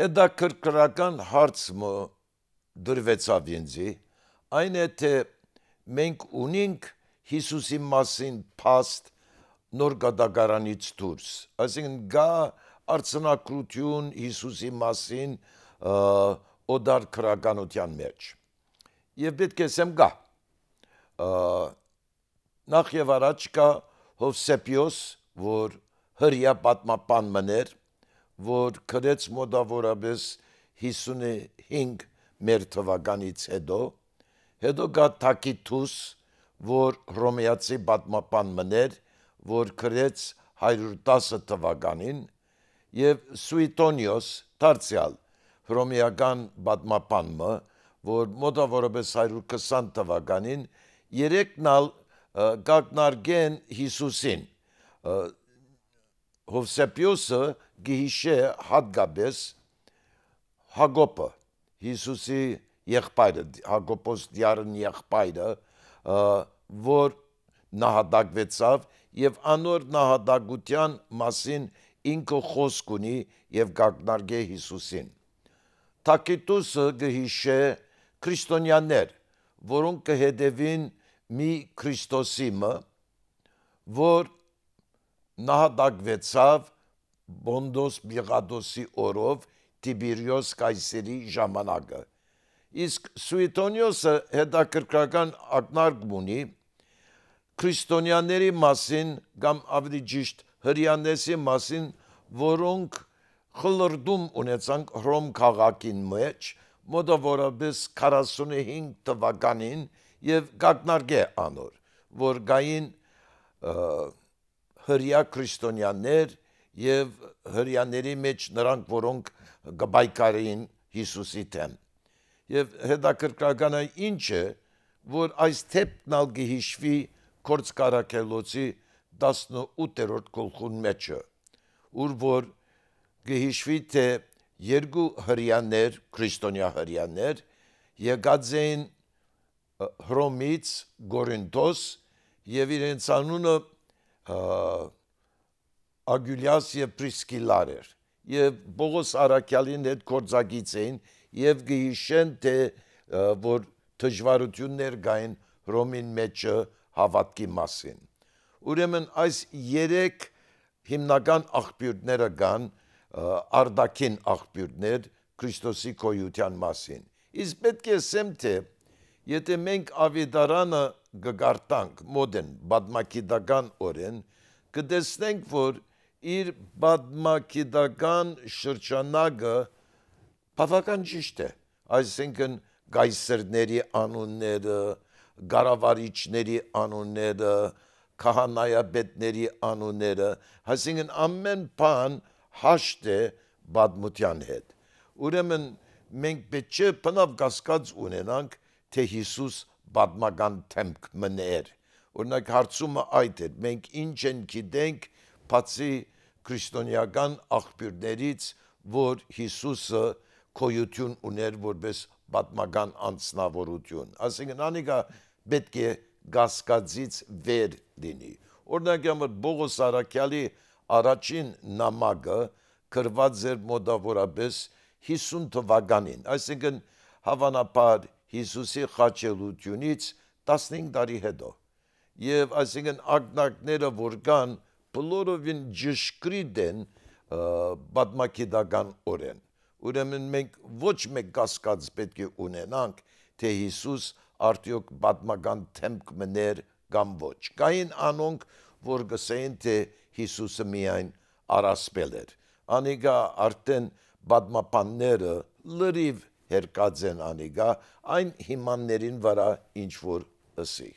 Հետաքրքրական հարցը դրվեցավ ինձի, այն է թե մենք ունենք Հիսուսի մասին փաստ նոր գադագարանից դուրս, այսինքն գա արցանակրություն Հիսուսի մասին օդար քրականության մեջ։ Եվ պետք է ասեմ գա։ Նախ եւ առաջ կա Հովսեփիոս, որ հрья պատմապան մներ որ քրեց մոտավորապես 55 մեր թվականից հետո հետո գա Թակիթուս որ ռոմեացի պատմապան մներ որ քրեց 110 թվականին եւ Սուիտոնիոս Տարցիալ հռոմեական պատմապանը որ մոտավորապես 120 թվականին երեքնալ գագնարգեն Հիսուսին Հովսեփիոսը գիհիշե հատկապես Հակոբը Հիսուսի եղբայրը Հակոբոս դիարն եղբայրը որ նահատակվեցավ եւ անոր նահատակության մասին ինքը խոսք ունի եւ գագնարգե Հիսուսին Թակիտուսը գհիշե քրիստոնյաներ որոնք կհետևին մի Քրիստոսիմը որ նահատակվեցավ Բոնդոս Միղադոսի օրով Տիբիրիոս կայսերի ժամանակը։ Իսկ Սուիտոնիոսը հետաքրքրական ակնարկում ունի քրիստոնյաների մասին կամ ավելի ճիշտ հрьяանեսի մասին, որոնք խլրդում ունեցան Հռոմ քաղաքին մեջ մոտավորապես 45 թվականին եւ գագնարգե անոր, որ գային և, հրյա քրիստոնյաներ եւ հրյաների մեջ նրանք, որոնք գբայկարին Հիսուսի դեմ։ Եվ հետաքրքրականը ինչ է, որ այս թեփնալ գիհիշվի կորց կարակելոցի 18-րդ գլխուն մեջը, ուր որ գիհիշվի թե երկու հрьяներ, քրիստոնյա հрьяներ, եկած էին Հռոմից, Գորինթոս եւ իրենց անունը Ագյուլյաս եւ Պրիսկիլար էր եւ Բողոս Արաքյալին հետ կորցագից էին եւ գիշեն թե որ դժվարություններ կային Ռոմին մեջը հավատքի մասին։ Ուրեմն այս 3 հիմնական աղբյուրները կան արդակին աղբյուրներ Քրիստոսի կոյության մասին։ Իսկ պետք է ասեմ թե եթե մենք ավետարանը գգարտանք մոդեն բադմակիդական օրեն, կտեսնենք, որ իր բադմակիդական շրջանակը բավական ճիշտ է, այսինքն գայսերների անունները, գարավարիչների անունները, քահանայապետների անունները, այսինքն ամեն բան հաշտ է բադմության հետ։ Ուրեմն մենք պետք չէ բնավ կասկած ունենանք, թե Հիսուս պատմական թեմք մներ։ Օրինակ հարցումը այդ է, մենք ինչ են գիտենք բացի քրիստոնեական աղբյուրներից, որ Հիսուսը կոյություն ուներ որպես պատմական անձնավորություն։ Այսինքն անիկա պետք է գասկածից վեր լինի։ Օրինակ համար Բողոս Արաքյալի առաջին նամակը գրված էր մոտավորապես 50 թվականին, այսինքն հավանաբար 1900 Հիսուսի խաչելությունից 15 տարի հետո եւ այսինքն ակնակները որ կան բոլորովին ճշգրիտ են բադմակիդական օրեն ուրեմն մենք ոչ մեկ կասկած պետք է ունենանք թե Հիսուս արդյոք բադմական թեմք մներ կամ ոչ կային անոնք որ գսեն թե Հիսուսը միայն արասպել էր անիկա արդեն բադմապանները լրիվ Հերկաձեն Անիգա այն հիմաններին վրա ինչ որ ըսի